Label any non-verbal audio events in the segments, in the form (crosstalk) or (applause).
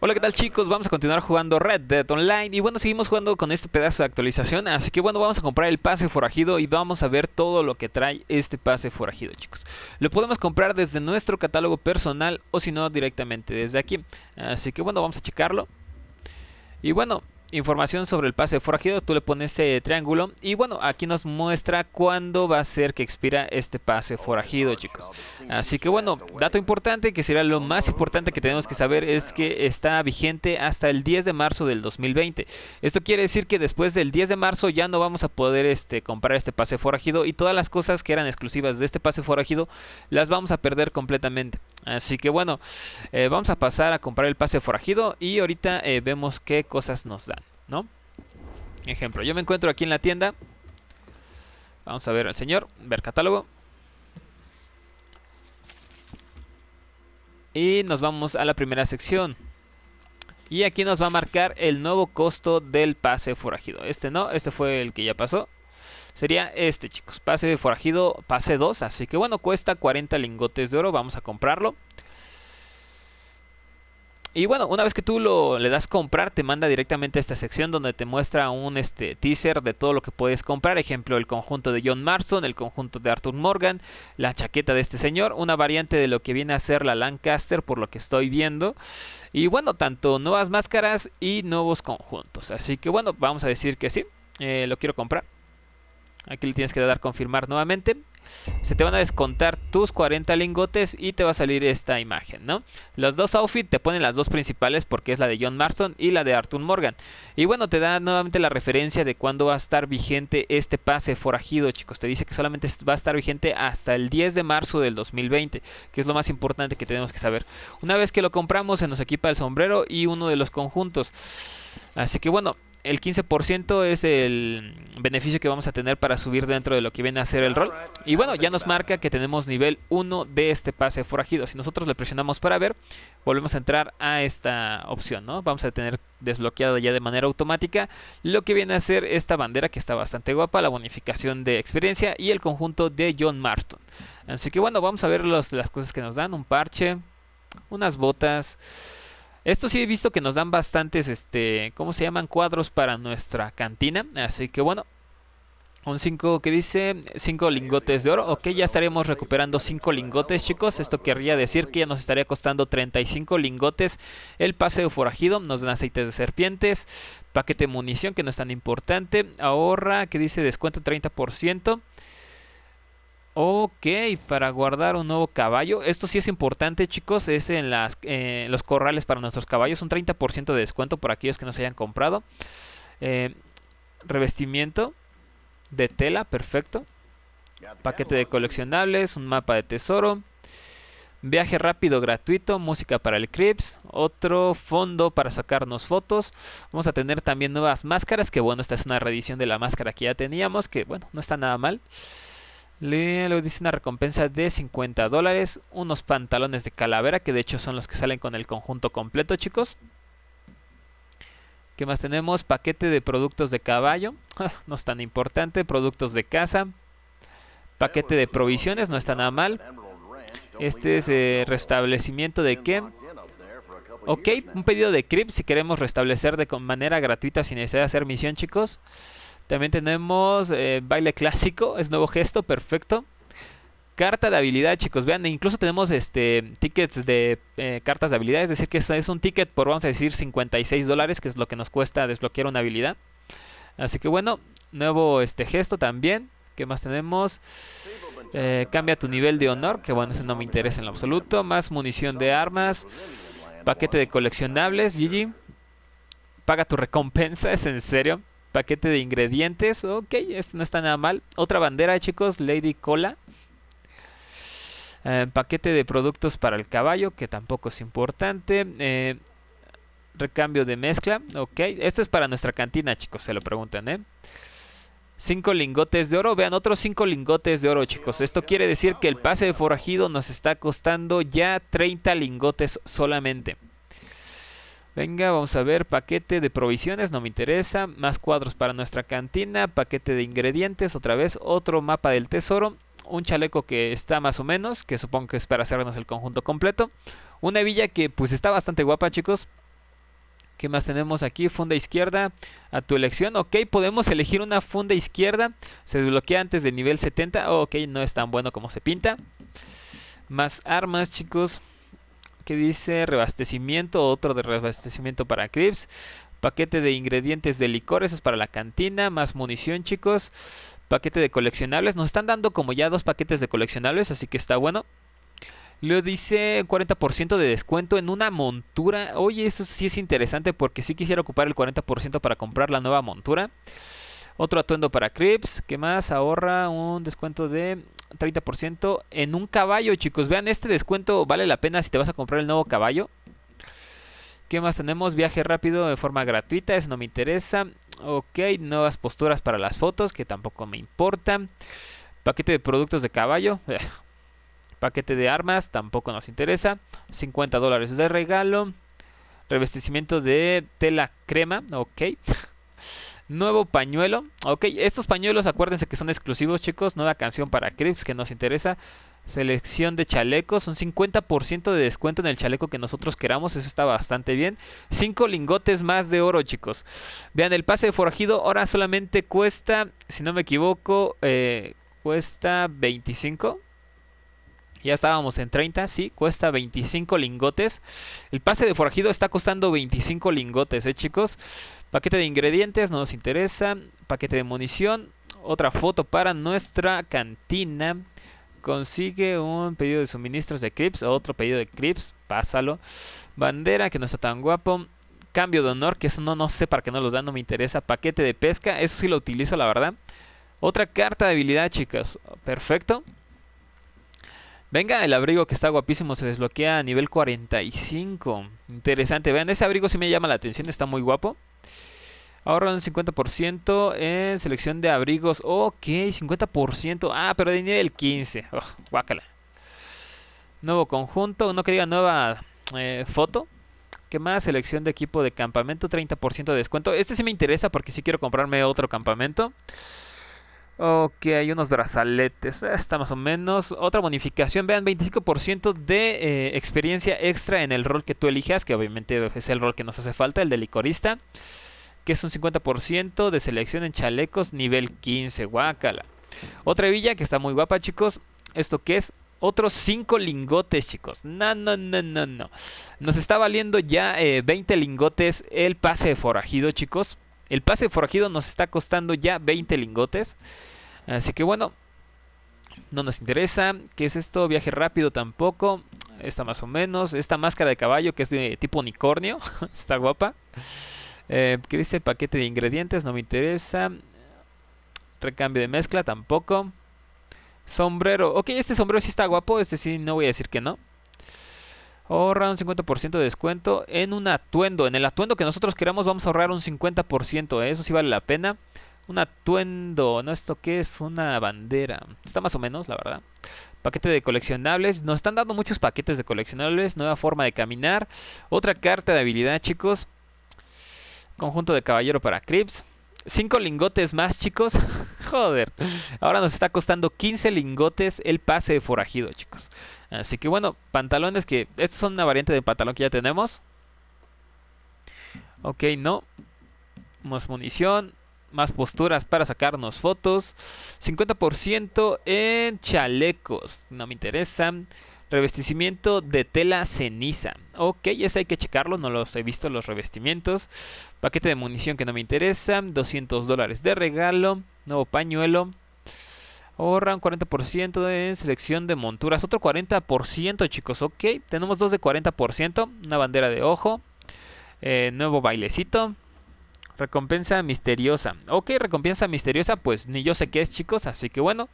Hola, ¿qué tal chicos? Vamos a continuar jugando Red Dead Online y bueno, seguimos jugando con este pedazo de actualización, así que bueno, vamos a comprar el pase forajido y vamos a ver todo lo que trae este pase forajido, chicos. Lo podemos comprar desde nuestro catálogo personal o si no directamente desde aquí, así que bueno, vamos a checarlo. Y bueno, información sobre el pase forajido, tú le pones este triángulo y bueno, aquí nos muestra cuándo va a ser que expira este pase forajido, chicos. Así que bueno, dato importante que será lo más importante que tenemos que saber es que está vigente hasta el 10 de marzo del 2020. Esto quiere decir que después del 10 de marzo ya no vamos a poder este, comprar este pase forajido y todas las cosas que eran exclusivas de este pase forajido las vamos a perder completamente. Así que bueno, eh, vamos a pasar a comprar el pase forajido y ahorita eh, vemos qué cosas nos dan, ¿no? Ejemplo, yo me encuentro aquí en la tienda. Vamos a ver al señor, ver catálogo. Y nos vamos a la primera sección. Y aquí nos va a marcar el nuevo costo del pase forajido. Este no, este fue el que ya pasó. Sería este, chicos. Pase de forajido, pase 2. Así que bueno, cuesta 40 lingotes de oro. Vamos a comprarlo. Y bueno, una vez que tú lo, le das comprar, te manda directamente a esta sección donde te muestra un este, teaser de todo lo que puedes comprar. Ejemplo, el conjunto de John Marston, el conjunto de Arthur Morgan, la chaqueta de este señor, una variante de lo que viene a ser la Lancaster por lo que estoy viendo. Y bueno, tanto nuevas máscaras y nuevos conjuntos. Así que bueno, vamos a decir que sí, eh, lo quiero comprar. Aquí le tienes que dar confirmar nuevamente. Se te van a descontar tus 40 lingotes y te va a salir esta imagen, ¿no? Los dos outfits te ponen las dos principales porque es la de John Marston y la de Arthur Morgan. Y bueno, te da nuevamente la referencia de cuándo va a estar vigente este pase forajido, chicos. Te dice que solamente va a estar vigente hasta el 10 de marzo del 2020, que es lo más importante que tenemos que saber. Una vez que lo compramos se nos equipa el sombrero y uno de los conjuntos. Así que bueno, el 15% es el beneficio que vamos a tener para subir dentro de lo que viene a ser el rol. Y bueno, ya nos marca que tenemos nivel 1 de este pase forajido. Si nosotros le presionamos para ver, volvemos a entrar a esta opción, ¿no? Vamos a tener desbloqueado ya de manera automática lo que viene a ser esta bandera que está bastante guapa, la bonificación de experiencia y el conjunto de John Marston. Así que bueno, vamos a ver las cosas que nos dan. Un parche, unas botas esto sí he visto que nos dan bastantes, este, ¿cómo se llaman? Cuadros para nuestra cantina. Así que bueno, un 5 que dice 5 lingotes de oro. Ok, ya estaremos recuperando 5 lingotes, chicos. Esto querría decir que ya nos estaría costando 35 lingotes el pase de forajido. Nos dan aceites de serpientes, paquete de munición que no es tan importante. Ahorra, que dice descuento 30%. Ok, para guardar un nuevo caballo. Esto sí es importante, chicos. Es en eh, los corrales para nuestros caballos. Un 30% de descuento para aquellos que nos hayan comprado. Eh, revestimiento de tela, perfecto. Paquete de coleccionables, un mapa de tesoro. Viaje rápido gratuito, música para el Crips, otro fondo para sacarnos fotos. Vamos a tener también nuevas máscaras, que bueno, esta es una reedición de la máscara que ya teníamos, que bueno, no está nada mal. Le, dice una recompensa de 50 dólares, unos pantalones de calavera, que de hecho son los que salen con el conjunto completo, chicos. ¿Qué más tenemos? Paquete de productos de caballo, (laughs) ah, no es tan importante, productos de casa, paquete de provisiones, no está nada mal. Este es eh, restablecimiento de qué? Ok, un pedido de crip si queremos restablecer de manera gratuita sin necesidad de hacer misión, chicos. También tenemos eh, baile clásico, es nuevo gesto, perfecto. Carta de habilidad, chicos, vean, incluso tenemos este tickets de eh, cartas de habilidad, es decir, que es un ticket por, vamos a decir, 56 dólares, que es lo que nos cuesta desbloquear una habilidad. Así que bueno, nuevo este gesto también. ¿Qué más tenemos? Eh, cambia tu nivel de honor, que bueno, ese no me interesa en lo absoluto. Más munición de armas, paquete de coleccionables, GG. Paga tu recompensa, es en serio paquete de ingredientes. Ok, esto no está nada mal. Otra bandera, chicos, Lady Cola. Eh, paquete de productos para el caballo, que tampoco es importante. Eh, recambio de mezcla. Ok, esto es para nuestra cantina, chicos, se lo preguntan, ¿eh? Cinco lingotes de oro. Vean, otros cinco lingotes de oro, chicos. Esto quiere decir que el pase de forajido nos está costando ya 30 lingotes solamente. Venga, vamos a ver, paquete de provisiones, no me interesa, más cuadros para nuestra cantina, paquete de ingredientes, otra vez, otro mapa del tesoro, un chaleco que está más o menos, que supongo que es para hacernos el conjunto completo, una villa que pues está bastante guapa chicos, ¿Qué más tenemos aquí? Funda izquierda a tu elección. Ok, podemos elegir una funda izquierda. Se desbloquea antes del nivel 70. ok, no es tan bueno como se pinta. Más armas, chicos que dice reabastecimiento, otro de reabastecimiento para Crips, paquete de ingredientes de licores, es para la cantina, más munición chicos, paquete de coleccionables, nos están dando como ya dos paquetes de coleccionables, así que está bueno. le dice 40% de descuento en una montura. Oye, eso sí es interesante porque sí quisiera ocupar el 40% para comprar la nueva montura. Otro atuendo para Crips. ¿Qué más? Ahorra un descuento de 30% en un caballo, chicos. Vean, este descuento vale la pena si te vas a comprar el nuevo caballo. ¿Qué más tenemos? Viaje rápido de forma gratuita, eso no me interesa. Ok, nuevas posturas para las fotos, que tampoco me importan Paquete de productos de caballo. Eh, paquete de armas, tampoco nos interesa. 50 dólares de regalo. Revestimiento de tela crema, ok. Nuevo pañuelo. Ok, estos pañuelos acuérdense que son exclusivos chicos. Nueva canción para Crips que nos interesa. Selección de chalecos, un 50% de descuento en el chaleco que nosotros queramos, eso está bastante bien. 5 lingotes más de oro, chicos. Vean, el pase de forajido ahora solamente cuesta, si no me equivoco, eh, cuesta 25. Ya estábamos en 30, sí, cuesta 25 lingotes. El pase de forajido está costando 25 lingotes, eh, chicos. Paquete de ingredientes, no nos interesa. Paquete de munición. Otra foto para nuestra cantina. Consigue un pedido de suministros de Crips. Otro pedido de Crips. Pásalo. Bandera, que no está tan guapo. Cambio de honor, que eso no, no sé para qué no los dan, no me interesa. Paquete de pesca, eso sí lo utilizo, la verdad. Otra carta de habilidad, chicas. Perfecto. Venga, el abrigo que está guapísimo se desbloquea a nivel 45. Interesante, vean, ese abrigo sí me llama la atención, está muy guapo. Ahora un 50% en selección de abrigos. Ok, 50%. Ah, pero de el 15. guácala. Nuevo conjunto. No que diga nueva eh, foto. ¿Qué más? Selección de equipo de campamento. 30% de descuento. Este sí me interesa porque sí quiero comprarme otro campamento. Ok, hay unos brazaletes. Ah, está más o menos. Otra bonificación. Vean, 25% de eh, experiencia extra en el rol que tú elijas. Que obviamente es el rol que nos hace falta, el de licorista que es un 50% de selección en chalecos nivel 15, guácala. Otra villa que está muy guapa, chicos. ¿Esto que es? Otros 5 lingotes, chicos. No, no, no, no, no. Nos está valiendo ya 20 eh, lingotes el pase de forajido, chicos. El pase de forajido nos está costando ya 20 lingotes. Así que bueno, no nos interesa. ¿Qué es esto? Viaje rápido tampoco. Esta más o menos. Esta máscara de caballo que es de tipo unicornio. (laughs) está guapa. Eh, ¿Qué dice? Paquete de ingredientes, no me interesa. Recambio de mezcla, tampoco. Sombrero. Ok, este sombrero sí está guapo. Este sí, no voy a decir que no. Ahorrar un 50% de descuento en un atuendo. En el atuendo que nosotros queramos vamos a ahorrar un 50%. ¿eh? Eso sí vale la pena. Un atuendo. ¿No esto que es? Una bandera. Está más o menos, la verdad. Paquete de coleccionables. Nos están dando muchos paquetes de coleccionables. Nueva forma de caminar. Otra carta de habilidad, chicos. Conjunto de caballero para Crips. 5 lingotes más, chicos. (laughs) Joder. Ahora nos está costando 15 lingotes el pase de forajido, chicos. Así que bueno, pantalones que... Estos son una variante de pantalón que ya tenemos. Ok, no. Más munición. Más posturas para sacarnos fotos. 50% en chalecos. No me interesan. Revestimiento de tela ceniza. Ok, ese hay que checarlo, no los he visto los revestimientos. Paquete de munición que no me interesa. 200 dólares de regalo. Nuevo pañuelo. Ahorran 40% en selección de monturas. Otro 40%, chicos. Ok, tenemos dos de 40%. Una bandera de ojo. Eh, nuevo bailecito. Recompensa misteriosa. Ok, recompensa misteriosa. Pues ni yo sé qué es, chicos. Así que bueno.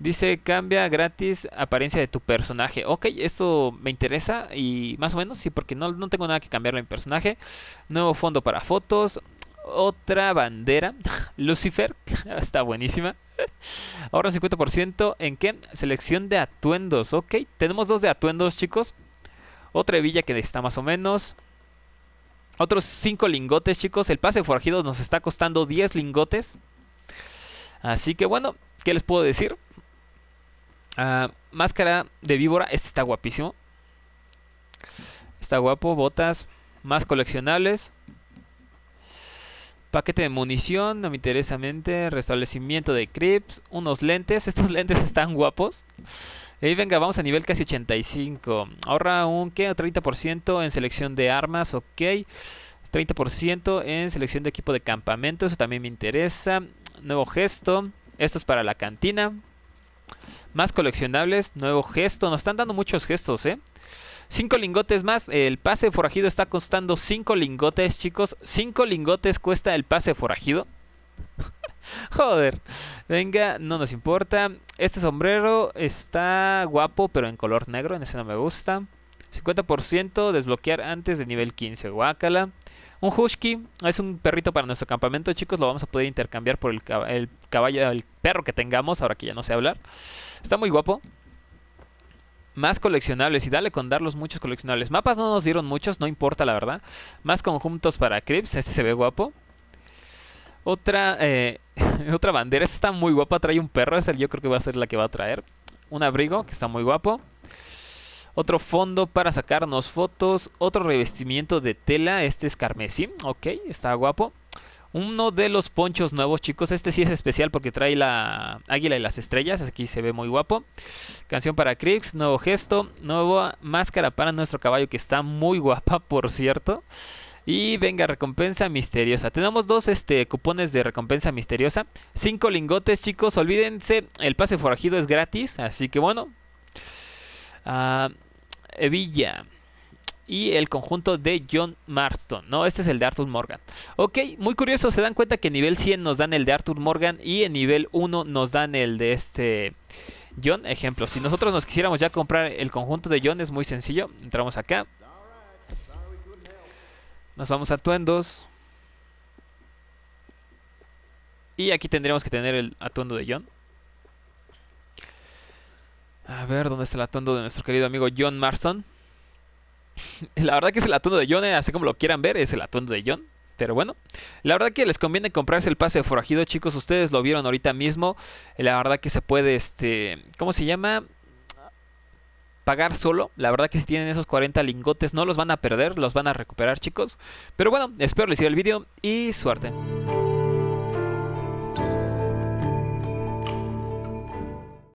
Dice, cambia gratis apariencia de tu personaje. Ok, esto me interesa y más o menos sí, porque no, no tengo nada que cambiarle a mi personaje. Nuevo fondo para fotos. Otra bandera. (laughs) Lucifer. (laughs) Está buenísima. Ahora un 50%. ¿En qué? Selección de atuendos. Ok, tenemos dos de atuendos, chicos. Otra hebilla que está más o menos. Otros cinco lingotes, chicos. El pase forjido nos está costando 10 lingotes. Así que bueno, ¿qué les puedo decir? Ah, máscara de víbora, este está guapísimo. Está guapo, botas más coleccionables. Paquete de munición, no me interesa mente. Restablecimiento de creeps. Unos lentes, (laughs) estos lentes están guapos. Y venga, vamos a nivel casi 85. Ahorra un 30% en selección de armas, ok. 30% en selección de equipo de campamento, eso también me interesa. Nuevo gesto, esto es para la cantina. Más coleccionables, nuevo gesto. Nos están dando muchos gestos, ¿eh? cinco lingotes más. El pase forajido está costando 5 lingotes, chicos. 5 lingotes cuesta el pase forajido. (laughs) Joder. Venga, no nos importa. Este sombrero está guapo, pero en color negro. En ese no me gusta. 50% desbloquear antes de nivel 15. Guácala. Un husky es un perrito para nuestro campamento, chicos. Lo vamos a poder intercambiar por el, caballo, el perro que tengamos, ahora que ya no sé hablar. Está muy guapo más coleccionables y dale con darlos muchos coleccionables. Mapas no nos dieron muchos, no importa la verdad. Más conjuntos para Crips, este se ve guapo. Otra, eh, (laughs) otra bandera, esta está muy guapa, trae un perro, esa yo creo que va a ser la que va a traer. Un abrigo, que está muy guapo otro fondo para sacarnos fotos, otro revestimiento de tela, este es carmesí, ok, está guapo. Uno de los ponchos nuevos, chicos. Este sí es especial porque trae la águila y las estrellas. Aquí se ve muy guapo. Canción para Crix, nuevo gesto, nueva máscara para nuestro caballo que está muy guapa, (laughs) por cierto. Y venga, recompensa misteriosa. Tenemos dos este, cupones de recompensa misteriosa. Cinco lingotes, chicos. Olvídense, el pase forajido es gratis. Así que bueno. Ah... Evilla y el conjunto de John Marston. No, este es el de Arthur Morgan. Ok, muy curioso, se dan cuenta que en nivel 100 nos dan el de Arthur Morgan y en nivel 1 nos dan el de este John. Ejemplo, si nosotros nos quisiéramos ya comprar el conjunto de John es muy sencillo. Entramos acá. Nos vamos a atuendos. Y aquí tendríamos que tener el atuendo de John. A ver, ¿dónde está el atuendo de nuestro querido amigo John Marston? (laughs) la verdad que es el atuendo de John, ¿eh? así como lo quieran ver, es el atuendo de John. Pero bueno, la verdad que les conviene comprarse el pase de forajido, chicos. Ustedes lo vieron ahorita mismo. La verdad que se puede, este, ¿cómo se llama? Pagar solo. La verdad que si tienen esos 40 lingotes no los van a perder, los van a recuperar, chicos. Pero bueno, espero les sirva el video. y suerte.